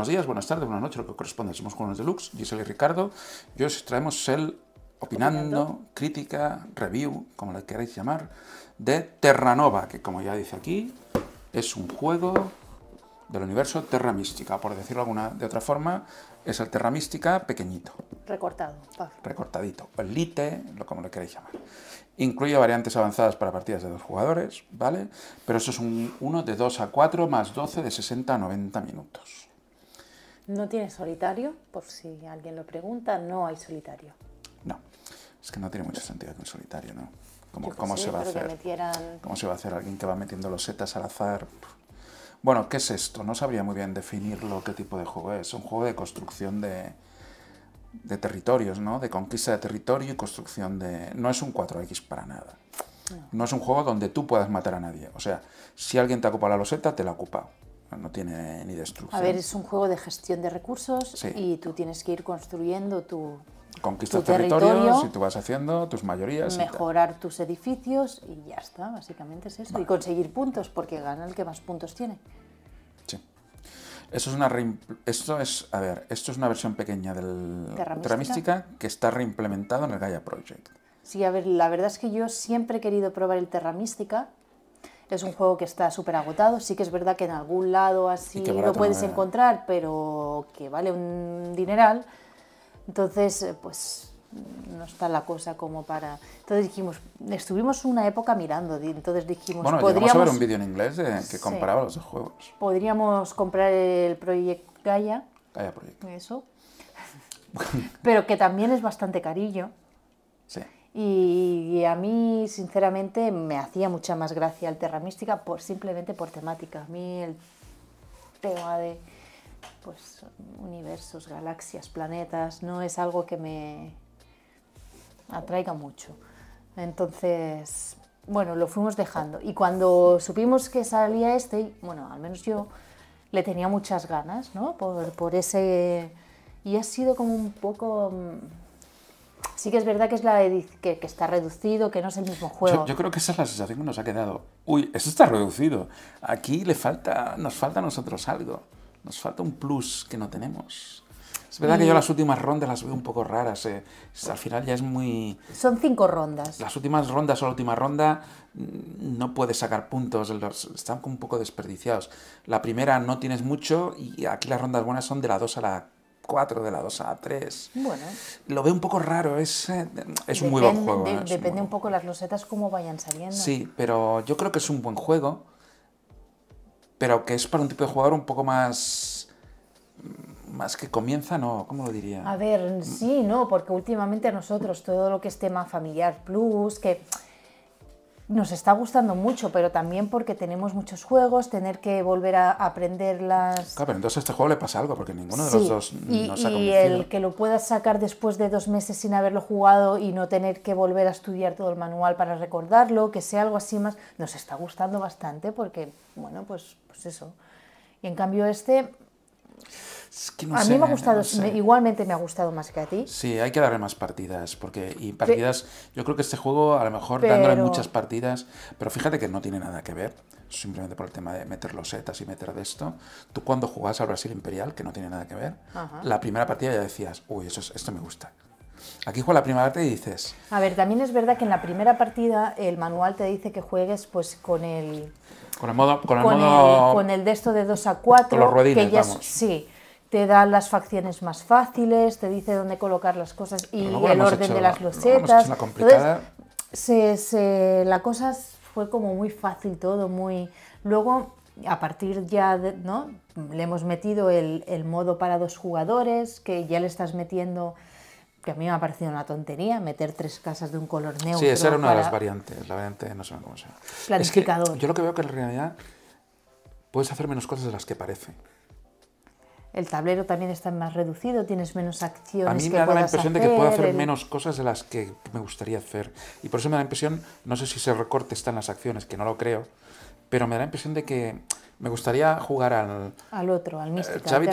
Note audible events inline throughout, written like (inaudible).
buenos días, buenas tardes, buenas noches, lo que corresponde. Somos Juegos Deluxe, Giselle y Ricardo. Y os traemos el opinando, crítica, review, como le queráis llamar, de Terranova, que como ya dice aquí, es un juego del universo Terra Mística. Por decirlo alguna, de otra forma, es el Terra Mística pequeñito. Recortado. Recortadito. El Lite, lo como le queráis llamar. Incluye variantes avanzadas para partidas de dos jugadores, ¿vale? Pero eso es un 1 de 2 a 4 más 12 de 60 a 90 minutos. No tiene solitario, por si alguien lo pregunta, no hay solitario. No, es que no tiene mucho sentido que un solitario, ¿no? ¿Cómo, se va a hacer? ¿Cómo se va a hacer alguien que va metiendo los setas al azar? Bueno, ¿qué es esto? No sabría muy bien definirlo, qué tipo de juego es. Un juego de construcción de, territorios, ¿no? De conquista de territorio y construcción de... No es un 4X para nada. No. no es un juego donde tú puedas matar a nadie. O sea, si alguien te ocupa la loseta, te la ha ocupado no tiene ni destrucción. A ver, es un juego de gestión de recursos y tú tienes que ir construyendo tu, conquista territorio, y tú vas haciendo tus mayorías. Mejorar tus edificios y ya está, básicamente es eso. Y conseguir puntos, porque gana el que más puntos tiene. Sí. Eso es una esto es, a ver, esto es una versión pequeña del Terra Mística que está reimplementado en el Gaia Project. Sí, a ver, la verdad es que yo siempre he querido probar el Terra Mística, es un juego que está súper agotado. Sí que es verdad que en algún lado así lo puedes encontrar, pero que vale un dineral. Entonces, eh, pues no está la cosa como para. Entonces dijimos, estuvimos una época mirando, entonces dijimos, bueno, podríamos. A ver un vídeo en inglés eh, que comparaba los juegos. Podríamos comprar el Project Gaia. Gaia Project. Eso. (laughs) Pero que también es bastante carillo. Sí. Y, a mí, sinceramente, me hacía mucha más gracia el Terra Mística por, simplemente por temática. A mí el tema de pues, universos, galaxias, planetas, no es algo que me atraiga mucho. Entonces, bueno, lo fuimos dejando. Y cuando supimos que salía este, bueno, al menos yo le tenía muchas ganas, ¿no? Por, por ese... Y ha sido como un poco mm, sí que es verdad que es la que, está reducido, que no es el mismo juego. Yo, creo que esa es la sensación que nos ha quedado. Uy, eso está reducido. Aquí le falta, nos falta a nosotros algo. Nos falta un plus que no tenemos. Es verdad que yo las últimas rondas las veo un poco raras. Eh. Al final ya es muy... Son cinco rondas. Las últimas rondas o la última ronda mm, no puedes sacar puntos, están un poco desperdiciados. La primera no tienes mucho y aquí las rondas buenas son de la 2 a la 4, de la 2 a 3. Bueno. Lo veo un poco raro, es, eh, es un muy buen juego. ¿eh? Depende un, poco las losetas cómo vayan saliendo. Sí, pero yo creo que es un buen juego, pero que es para un tipo de jugador un poco más... Más que comienza, no, ¿cómo lo diría? A ver, sí, no, porque últimamente nosotros todo lo que es tema familiar plus, que nos está gustando mucho, pero también porque tenemos muchos juegos, tener que volver a aprenderlas... Claro, pero entonces a este juego le pasa algo, porque ninguno de los dos nos ha Y el que lo puedas sacar después de dos meses sin haberlo jugado y no tener que volver a estudiar todo el manual para recordarlo, que sea algo así más, nos está gustando bastante porque, bueno, pues, pues eso. Y en cambio este a mí me ha gustado, igualmente me ha gustado más que a ti. Sí, hay que darle más partidas, porque y partidas, yo creo que este juego a lo mejor dándole muchas partidas, pero fíjate que no tiene nada que ver, simplemente por el tema de meter los setas y meter de esto. Tú cuando jugabas al Brasil Imperial, que no tiene nada que ver, la primera partida ya decías, uy, eso, esto me gusta. Aquí juega la primera parte y dices... A ver, también es verdad que en la primera partida el manual te dice que juegues pues con el... Con el modo... Con el, de esto de 2 a 4. Con los ruedines, sí, te da las facciones más fáciles, te dice dónde colocar las cosas y el orden de las losetas. la cosa fue como muy fácil todo, muy... Luego, a partir ya, ¿no? Le hemos metido el, modo para dos jugadores, que ya le estás metiendo que a mí me ha parecido una tontería meter tres casas de un color neutro. Sí, esa era una de las variantes, la variante no sé cómo se llama. Es que yo lo que veo que en realidad puedes hacer menos cosas de las que parece el tablero también está más reducido, tienes menos acciones. A mí me da la impresión de que puedo hacer menos cosas de las que me gustaría hacer. Y por eso me da la impresión, no sé si se recorte está las acciones, que no lo creo, pero me da la impresión de que me gustaría jugar al. Al otro, al eh, místico. Xavi,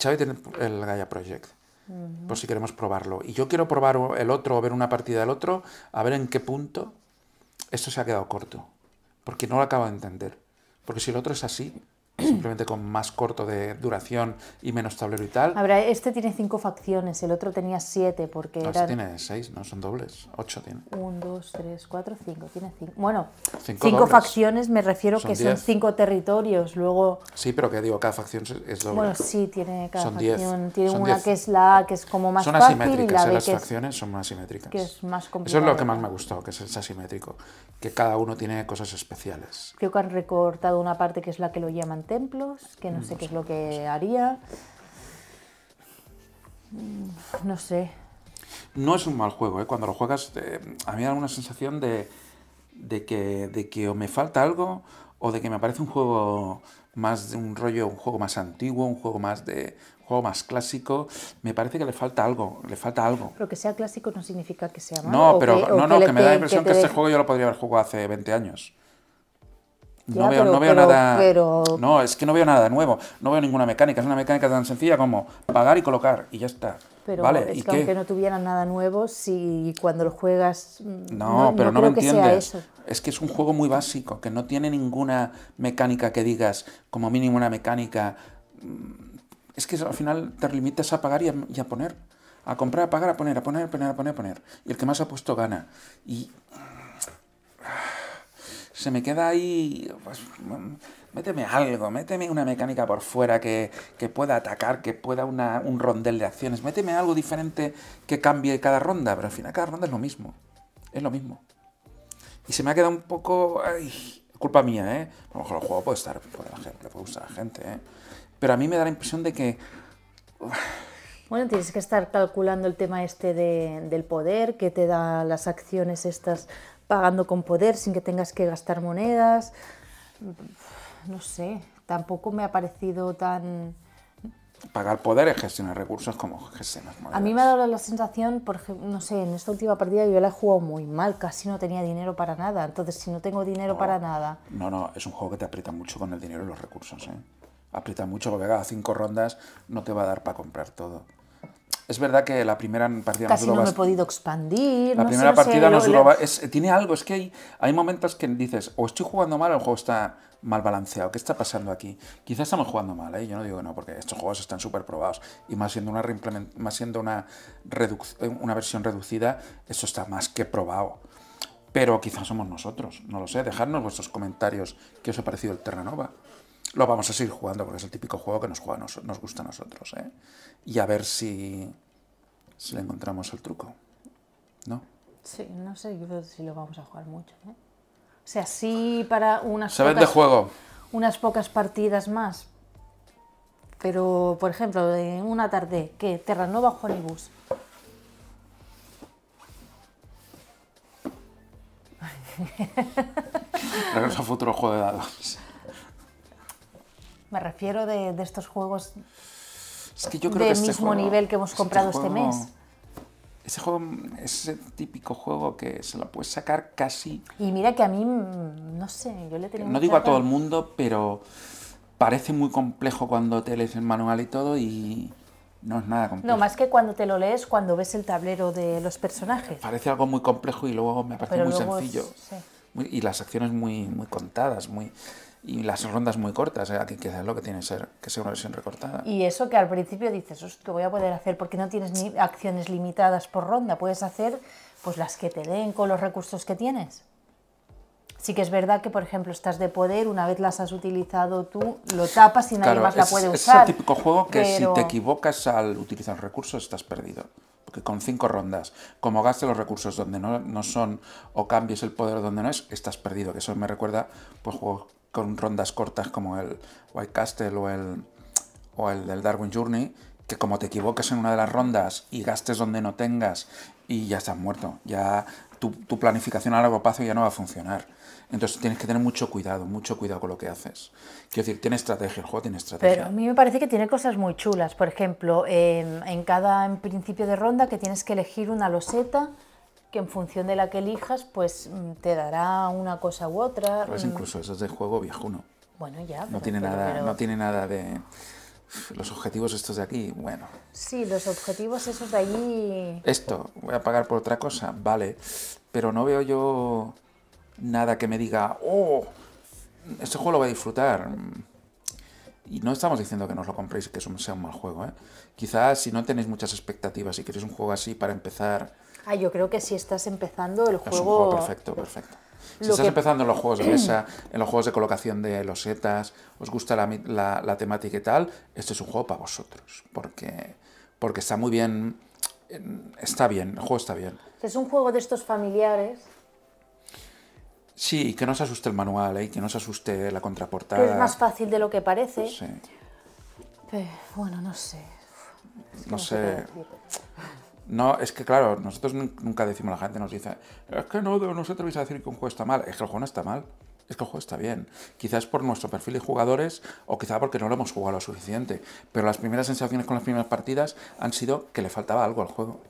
Xavi, tiene el Gaia Project. Por si queremos probarlo. Y yo quiero probar el otro o ver una partida del otro, a ver en qué punto esto se ha quedado corto. Porque no lo acabo de entender. Porque si el otro es así, simplemente con más corto de duración y menos tablero y tal. Habrá, este tiene cinco facciones, el otro tenía siete porque no, ah, Este tiene seis, ¿no? Son dobles, ocho tiene. Un, dos, tres, cuatro, cinco, tiene cinco. Bueno, cinco, facciones me refiero que son cinco territorios, luego... Sí, pero que digo, cada facción es doble. Bueno, sí, tiene cada facción, tiene una que es la A, que es como más son fácil asimétricas, y la ¿eh? B, las facciones son más asimétricas. Que es más complicado. Eso es lo que más me ha gustado, que es, es asimétrico, que cada uno tiene cosas especiales. Creo que han recortado una parte que es la que lo llaman que no mm, sé qué es lo que haría. Mm, no sé. No es un mal juego, ¿eh? cuando lo juegas eh, a mí da una sensación de, que, o me falta algo o de que me parece un juego más de un rollo, un juego más antiguo, un juego más de juego más clásico, me parece que le falta algo, le falta algo. Pero que sea clásico no significa que sea malo. No, pero no, que, me da la impresión que, este juego yo lo podría haber jugado hace 20 años. No, veo, nada. No, es que no veo nada nuevo. No veo ninguna mecánica. Es una mecánica tan sencilla como pagar y colocar y ya está. Pero vale, es que aunque no tuvieran nada nuevo, si cuando lo juegas. Mm, no, pero no, me entiendes. Es que es un juego muy básico, que no tiene ninguna mecánica que digas, como mínimo una mecánica. Mm, es que al final te limitas a pagar y a, poner. A comprar, a pagar, a poner, a poner, a poner, a poner, a poner. Y el que más ha puesto gana. Y se me queda ahí, pues, mm, méteme algo, méteme una mecánica por fuera que, pueda atacar, que pueda un rondel de acciones, méteme algo diferente que cambie cada ronda, pero al final cada ronda es lo mismo, es lo mismo. Y se me ha quedado un poco, culpa mía, ¿eh? A lo mejor el juego puede estar, puede, puede a la gente, ¿eh? Pero a mí me da la impresión de que... bueno, tienes que estar calculando el tema este del poder, que te da las acciones estas pagando con poder sin que tengas que gastar monedas. No sé, tampoco me ha parecido tan... Pagar poder es gestionar recursos como gestionar monedas. A mí me ha dado la sensación, por no sé, en esta última partida yo la he jugado muy mal, casi no tenía dinero para nada. Entonces, si no tengo dinero para nada... No, no, es un juego que te aprieta mucho con el dinero y los recursos, ¿eh? Aprieta mucho porque cada cinco rondas no te va a dar para comprar todo. Es verdad que la primera partida nos duró no me he podido expandir. La primera partida nos duró. tiene algo, es que hay, hay momentos que dices, o estoy jugando mal o el juego está mal balanceado. ¿Qué está pasando aquí? Quizás estamos jugando mal, ¿eh? yo no digo que no, porque estos juegos están súper probados. Y más siendo una, más siendo una, una versión reducida, eso está más que probado. Pero quizás somos nosotros, no lo sé. Dejadnos vuestros comentarios. ¿Qué os ha parecido el Terranova? lo vamos a seguir jugando porque es el típico juego que nos, juega, nos, gusta a nosotros. ¿eh? Y a ver si, si le encontramos el truco. ¿No? Sí, no sé si lo vamos a jugar mucho. ¿eh? O sea, sí para unas pocas, de juego? Unas pocas partidas más. Pero, por ejemplo, en una tarde, ¿qué? Terranova Holibus. (laughs) Regreso a futuro juego de dados. Me refiero de, estos juegos del este mismo nivel que hemos este comprado este, mes. Ese juego es el típico juego que se lo puedes sacar casi. Y mira que a mí, mm, no sé, yo le tenía. No digo a todo el mundo, pero parece muy complejo cuando te lees el manual y todo y no es nada complejo. No, más que cuando te lo lees, cuando ves el tablero de los personajes. Parece algo muy complejo y luego me parece muy sencillo y las acciones muy, muy contadas, muy y las rondas muy cortas, ¿eh? aquí quizás es lo que tiene que ser, que sea una versión recortada. Y eso que al principio dices, te voy a poder hacer porque no tienes ni acciones limitadas por ronda, puedes hacer pues las que te den con los recursos que tienes. Sí que es verdad que, por ejemplo, estás de poder, una vez las has utilizado tú, lo tapas y nadie más la puede usar. Es el típico juego que si te equivocas al utilizar recursos estás perdido con cinco rondas, como gastes los recursos donde no, no, son o cambies el poder donde no es, estás perdido. Que eso me recuerda pues, juegos con rondas cortas como el White Castle o el, o el del Darwin Journey, que como te equivoques en una de las rondas y gastes donde no tengas y ya estás muerto. Ya tu, tu, planificación a largo plazo ya no va a funcionar. Entonces tienes que tener mucho cuidado, mucho cuidado con lo que haces. Quiero decir, tiene estrategia, el juego tiene estrategia. Pero a mí me parece que tiene cosas muy chulas. Por ejemplo, en cada en principio de ronda que tienes que elegir una loseta que en función de la que elijas, pues mm, te dará una cosa u otra. Pues incluso eso es de juego viejuno. Bueno, ya. no, tiene nada, no tiene nada de los objetivos estos de aquí, bueno. Sí, los objetivos esos de allí. Esto, voy a pagar por otra cosa, vale. Pero no veo yo nada que me diga, oh, este juego lo voy a disfrutar. Y no estamos diciendo que no lo compréis y que sea un mal juego, ¿eh? Quizás si no tenéis muchas expectativas y queréis un juego así para empezar. Ah, yo creo que si estás empezando el juego. Es juego perfecto, perfecto. Si estás empezando en los juegos de (clears throat) mesa, en los juegos de colocación de losetas, os gusta la, temática y tal, este es un juego para vosotros, porque, porque está muy bien, está bien, el juego está bien. Es un juego de estos familiares Sí, que no os asuste el manual, ¿eh? que no os asuste la contraportada. Es más fácil de lo que parece. bueno, no sé. no, sé no, es que claro, nosotros nunca decimos, la gente nos dice, es que no, no os a decir que un juego está mal. Es que el juego no está mal. Es que el juego está bien. Quizás por nuestro perfil de jugadores o quizá porque no lo hemos jugado lo suficiente. Pero las primeras sensaciones con las primeras partidas han sido que le faltaba algo al juego.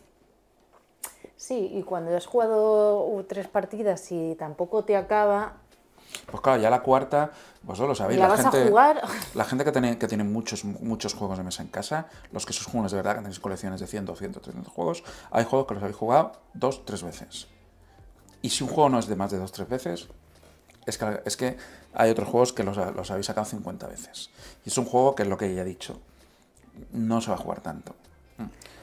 Sí, y cuando has jugado tres partidas y tampoco te acaba, pues claro, ya la cuarta, vosotros pues lo sabéis, la, vas gente, a jugar? (laughs) la gente que tiene, que tiene muchos, muchos juegos de mesa en casa, los que sus juegos de verdad, que tenéis colecciones de 100, 200, 300 juegos, hay juegos que los habéis jugado dos, tres veces. Y si un juego no es de más de dos, tres veces, es que, es que hay otros juegos que los, los habéis sacado 50 veces. Y es un juego que es lo que ya he dicho, no se va a jugar tanto.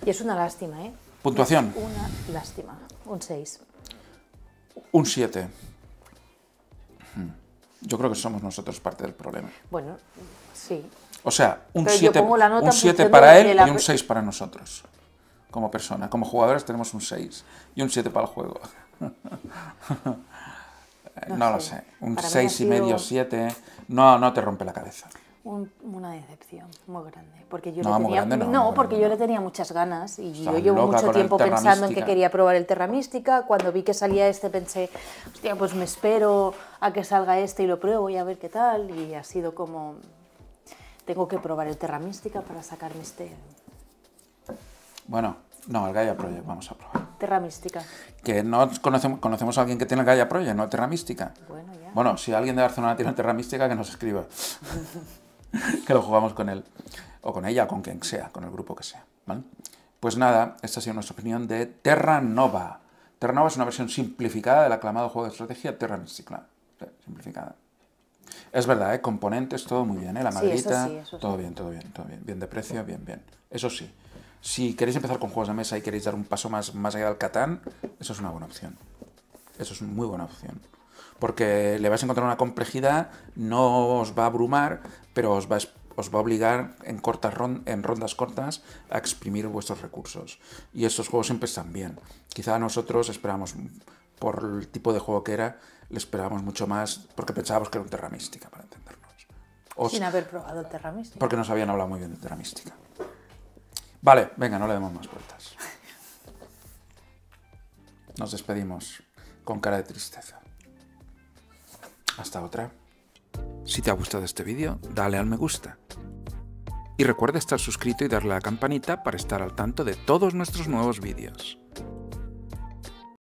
Y es una lástima, ¿eh? Puntuación. una lástima. Un 6. Un 7. Hmm. Yo creo que somos nosotros parte del problema. Bueno, sí. O sea, un 7 para él y un 6 para nosotros, como persona. Como jugadores tenemos un 6 y un 7 para el juego. (laughs) no, lo sé. Un 6 y medio, 7. No, no te rompe la cabeza una decepción muy grande. Porque yo no, le tenía, porque yo le tenía muchas ganas y yo llevo mucho tiempo pensando en que quería probar el Terra Mística. Cuando vi que salía este pensé, hostia, pues me espero a que salga este y lo pruebo y a ver qué tal. Y ha sido como, tengo que probar el Terra Mística para sacarme este... Bueno, no, el Gaia Project, vamos a probar. Terra Mística. Que no conocemos, conocemos a alguien que tiene el Gaia Project, no Terra Mística. Bueno, Bueno, si alguien de Barcelona tiene Terra Mística, que nos escriba. (laughs) (laughs) que lo jugamos con él, o con ella, o con quien sea, con el grupo que sea. Pues nada, esta ha sido nuestra opinión de Terra Nova. Terra Nova es una versión simplificada del aclamado juego de estrategia Terra Mystica. Simplificada. Es verdad, ¿eh? componentes, todo muy bien, ¿eh? la maldita, todo bien, todo bien, todo bien, bien de precio, bien, bien. Eso sí, si queréis empezar con juegos de mesa y queréis dar un paso más, más allá del Catán, eso es una buena opción. Eso es una muy buena opción porque le vais a encontrar una complejidad, no os va a abrumar, pero os va a, os va a obligar en, cortas en rondas cortas a exprimir vuestros recursos. Y estos juegos siempre están bien. Quizá nosotros esperamos, por el tipo de juego que era, le esperábamos mucho más, porque pensábamos que era un Terra Mística, para entendernos. Sin haber probado Terra Mística. Porque nos habían hablado muy bien de Terra Mística. Vale, venga, no le demos más vueltas. (laughs) Nos despedimos con cara de tristeza. Hasta otra. Si te ha gustado este vídeo, dale al me gusta. Y recuerda estar suscrito y darle a la campanita para estar al tanto de todos nuestros nuevos vídeos.